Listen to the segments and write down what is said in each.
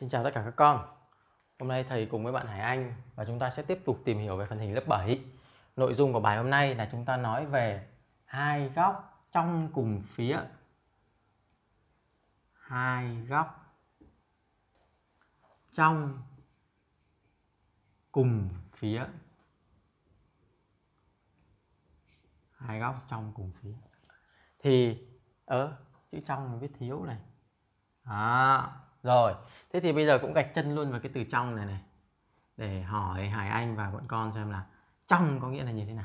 Xin chào tất cả các con Hôm nay thầy cùng với bạn Hải Anh và chúng ta sẽ tiếp tục tìm hiểu về phần hình lớp 7 Nội dung của bài hôm nay là chúng ta nói về hai góc trong cùng phía hai góc trong cùng phía hai góc trong cùng phía thì ở chữ trong mình viết thiếu này à, rồi thế thì bây giờ cũng gạch chân luôn vào cái từ trong này này để hỏi Hải Anh và bọn con xem là trong có nghĩa là như thế nào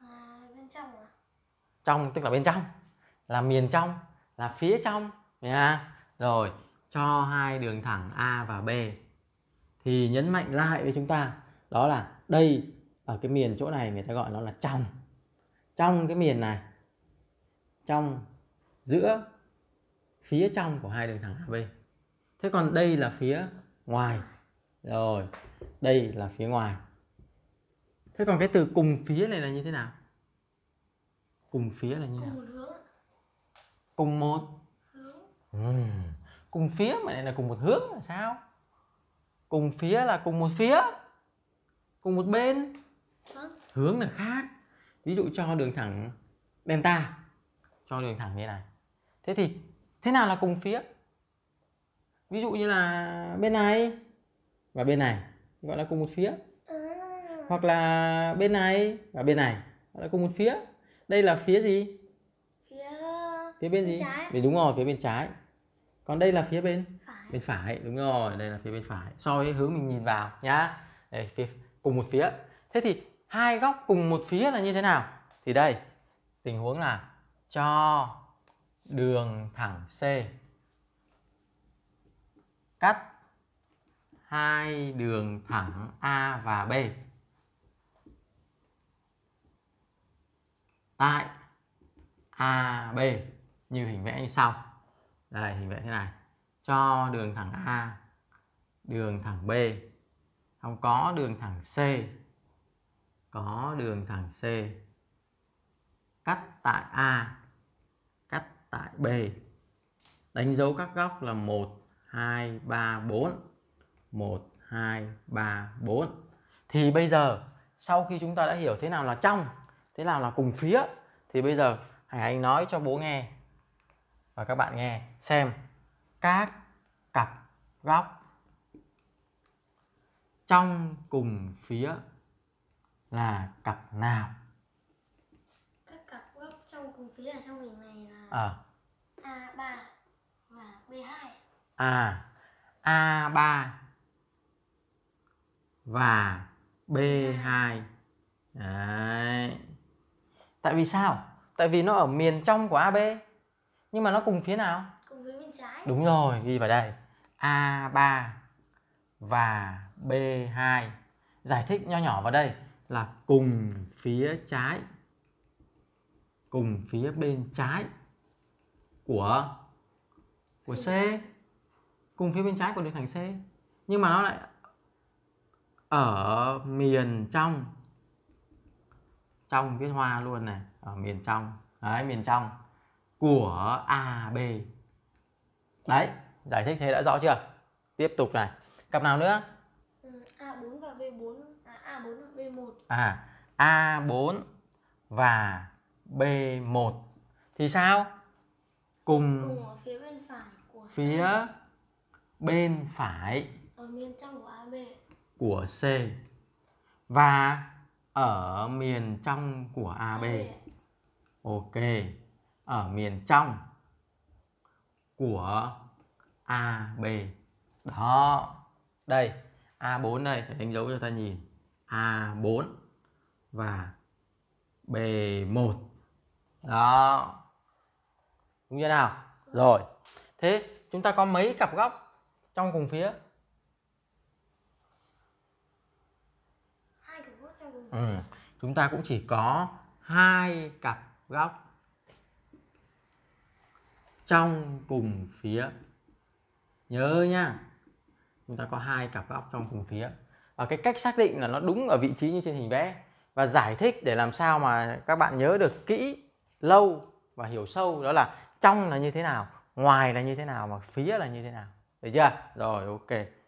à, bên trong à? trong tức là bên trong là miền trong là phía trong nha rồi cho hai đường thẳng A và B thì nhấn mạnh lại với chúng ta đó là đây ở cái miền chỗ này người ta gọi nó là trong trong cái miền này trong giữa phía trong của hai đường thẳng a, b thế còn đây là phía ngoài rồi đây là phía ngoài thế còn cái từ cùng phía này là như thế nào cùng phía là như thế nào cùng một hướng ừ. cùng phía mà lại là cùng một hướng là sao cùng phía là cùng một phía cùng một bên hướng, vâng. hướng là khác ví dụ cho đường thẳng delta cho đường thẳng như này thế thì thế nào là cùng phía ví dụ như là bên này và bên này gọi là cùng một phía à. hoặc là bên này và bên này gọi là cùng một phía đây là phía gì phía phía bên, bên gì trái. đúng rồi phía bên trái còn đây là phía bên phải. bên phải đúng rồi đây là phía bên phải so với hướng mình nhìn vào nhá đây, phía, cùng một phía thế thì hai góc cùng một phía là như thế nào thì đây tình huống là cho đường thẳng c cắt hai đường thẳng A và B tại AB như hình vẽ như sau. Đây hình vẽ thế này. Cho đường thẳng A, đường thẳng B, không có đường thẳng C. Có đường thẳng C. Cắt tại A, cắt tại B. Đánh dấu các góc là 1 2 3 4 1 2 3 4 thì bây giờ sau khi chúng ta đã hiểu thế nào là trong thế nào là cùng phía thì bây giờ hãy Anh nói cho bố nghe và các bạn nghe xem các cặp góc trong cùng phía là cặp nào? Các cặp góc trong cùng phía ở trong hình này là à, à A3 và B2 Tại vì sao? Tại vì nó ở miền trong của AB Nhưng mà nó cùng phía nào? Cùng phía bên trái Đúng rồi, ghi vào đây A3 và B2 Giải thích nho nhỏ vào đây là cùng phía trái Cùng phía bên trái của của C cùng phía bên trái của đường thẳng C nhưng mà nó lại ở miền trong trong viết hoa luôn này ở miền trong đấy miền trong của AB đấy giải thích thế đã rõ chưa tiếp tục này cặp nào nữa ừ, A4 và B4 à, A4 và B1 à A4 và B1 thì sao cùng, cùng ở phía bên phải của phía bên phải ở miền trong của AB của C và ở miền trong của AB. AB. Ok. Ở miền trong của AB. Đó. Đây, A4 đây, phải đánh dấu cho ta nhìn. A4 và B1. Đó. Đúng chưa nào? Rồi. Thế chúng ta có mấy cặp góc trong cùng phía ừ. chúng ta cũng chỉ có hai cặp góc trong cùng phía nhớ nha chúng ta có hai cặp góc trong cùng phía và cái cách xác định là nó đúng ở vị trí như trên hình vẽ và giải thích để làm sao mà các bạn nhớ được kỹ lâu và hiểu sâu đó là trong là như thế nào ngoài là như thế nào mà phía là như thế nào được chưa rồi ok